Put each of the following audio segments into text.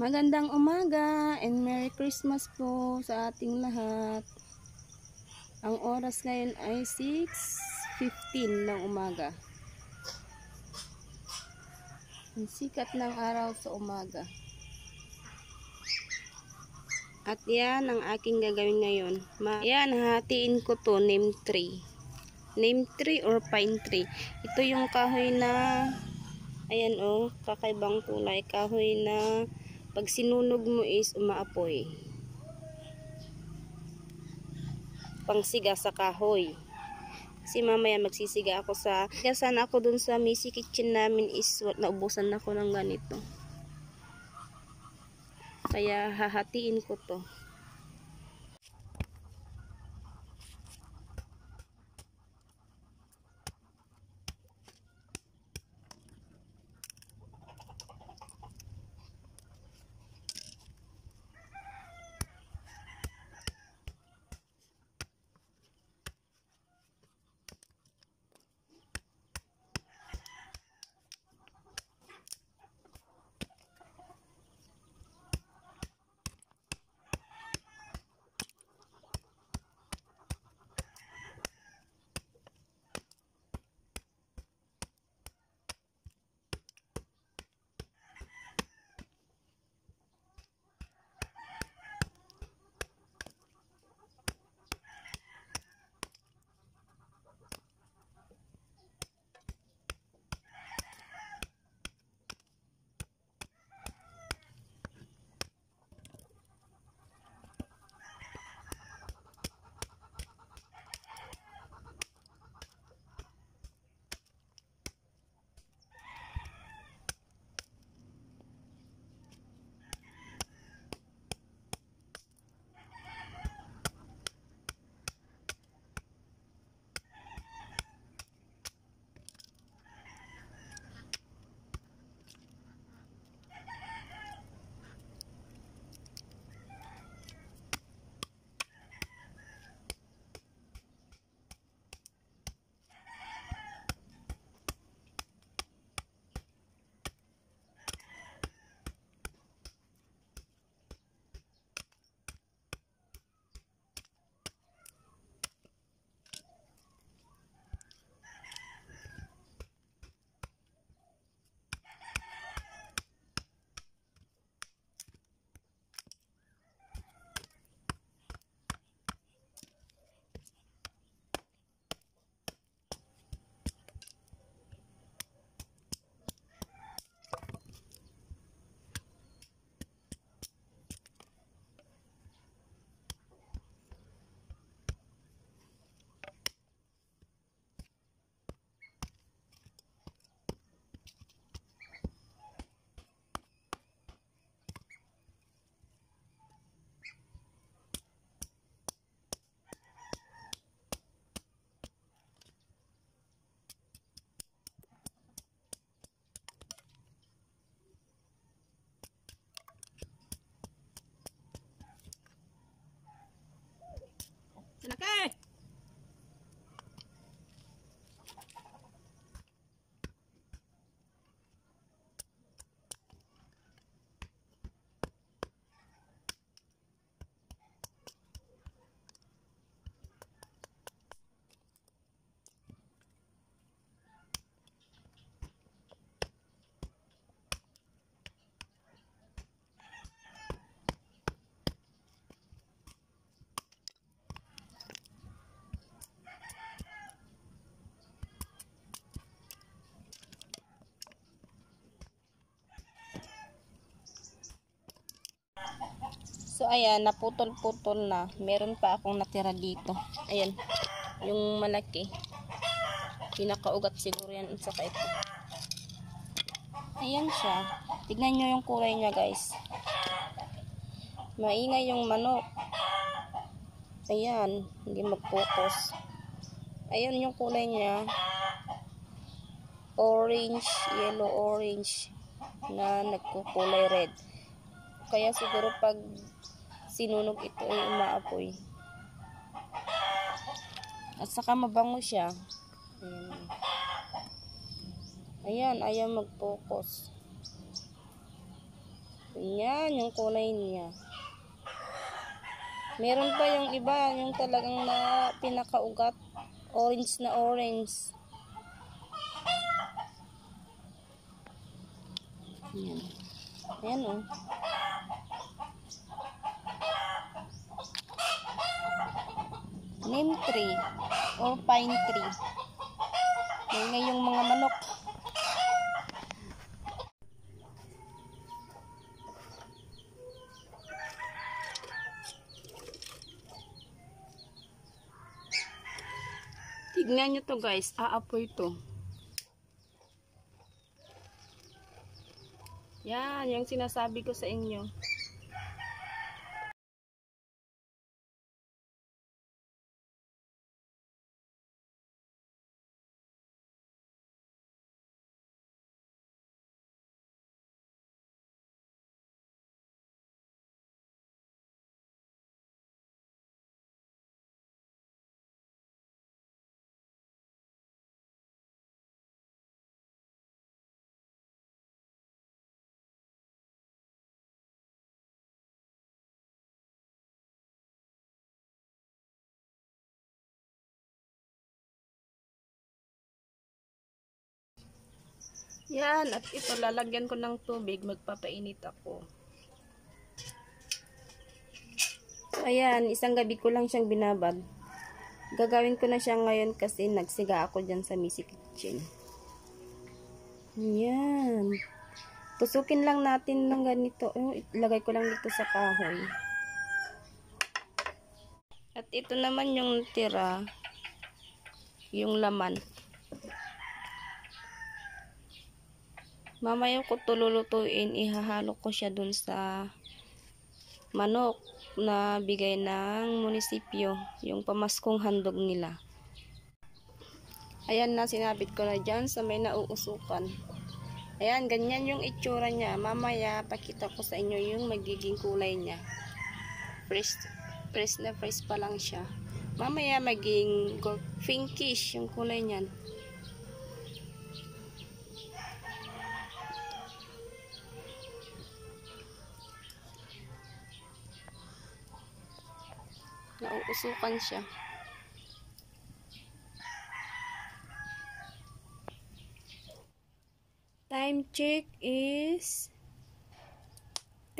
Magandang umaga and Merry Christmas po sa ating lahat. Ang oras ngayon ay 6.15 ng umaga. Ang sikat ng araw sa umaga. At yan ang aking gagawin ngayon. Ma yan, hatiin ko to, name tree. Name tree or pine tree. Ito yung kahoy na Ayan o, oh, kakaibang kulay. Kahoy na pag sinunog mo is umaapoy. Pangsiga sa kahoy. Kasi mamaya magsisiga ako sa... Kaya sana ako dun sa Missy Kitchen namin is naubusan ako ng ganito. Kaya hahatiin ko to. So, ayan, naputol-putol na. Meron pa akong natira dito. Ayan, yung malaki. Pinakaugat siguro yan sa ito. Ayan siya. Tignan nyo yung kulay niya, guys. Maingay yung manok. Ayan, hindi mag-focus. Ayan yung kulay niya. Orange, yellow-orange na nagkukulay red. Kaya siguro pag sinunog ito ay eh, umaapoy. At saka mabango siya. Ayan. Hmm. Ayan, ayaw mag-focus. Ayan, yung kulay niya. Meron pa yung iba, yung talagang na pinakaugat. Orange na orange. Ayan. Ayan Oh. neem tree or pine tree. Maingay yung mga manok. Tignan nyo to guys, aapoy to. Yan, yung sinasabi ko sa inyo. Yan, at ito lalagyan ko ng tubig, magpapainit ako. Ayan, isang gabi ko lang siyang binabad. Gagawin ko na siya ngayon kasi nagsiga ako dyan sa Missy Kitchen. Ayan. Tusukin lang natin ng ganito. Oh, ilagay ko lang dito sa kahoy. At ito naman yung tira. Yung laman. Mamaya ko ito lulutuin, ihahalo ko siya dun sa manok na bigay ng munisipyo, yung pamaskong handog nila. Ayan na, sinabit ko na dyan sa may nauusukan. Ayan, ganyan yung itsura niya. Mamaya, pakita ko sa inyo yung magiging kulay niya. Fresh, fresh na fresh pa lang siya. Mamaya, maging pinkish yung kulay niyan. usukan siya. Time check is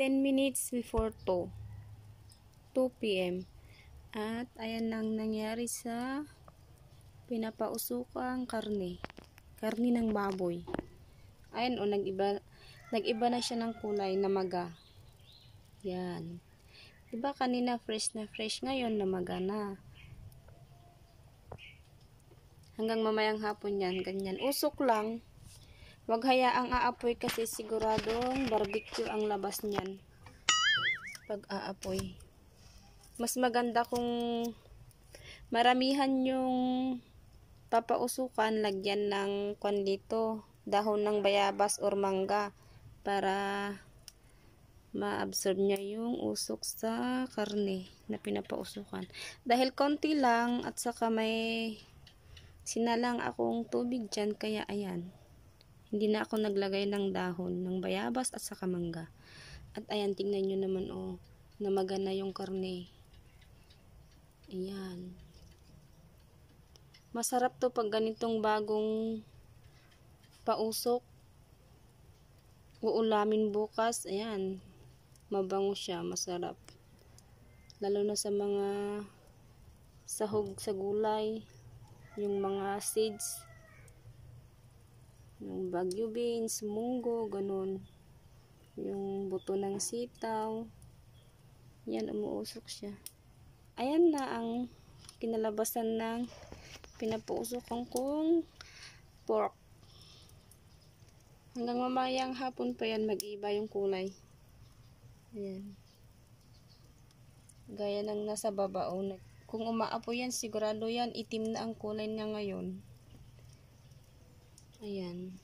10 minutes before 2. 2 p.m. At ayan lang nangyari sa pinapausukang karne. Karne ng baboy. Ayan o, oh, nag-iba, nag na siya ng kulay na maga. Yan. Diba kanina fresh na fresh, ngayon namaga na. Hanggang mamayang hapon yan, ganyan. Usok lang. Huwag hayaang aapoy kasi siguradong barbecue ang labas niyan. Pag aapoy. Mas maganda kung maramihan yung papausukan, lagyan ng kwan dito, dahon ng bayabas or mangga para ma-absorb niya yung usok sa karne na pinapausukan. Dahil konti lang at saka may sinalang akong tubig dyan, kaya ayan. Hindi na ako naglagay ng dahon, ng bayabas at saka mangga. At ayan, tingnan nyo naman oh, namaga na yung karne. Ayan. Masarap to pag ganitong bagong pausok uulamin bukas. Ayan mabango siya, masarap. Lalo na sa mga sahog sa gulay, yung mga seeds, yung bagyo beans, munggo, ganun. Yung buto ng sitaw. Yan, umuusok siya. Ayan na ang kinalabasan ng pinapuusokan kong pork. Hanggang mamayang hapon pa yan, mag-iba yung kulay. Ayan. Gaya ng nasa baba. Oh, kung umaapo yan, sigurado yan, itim na ang kulay niya ngayon. Ayan.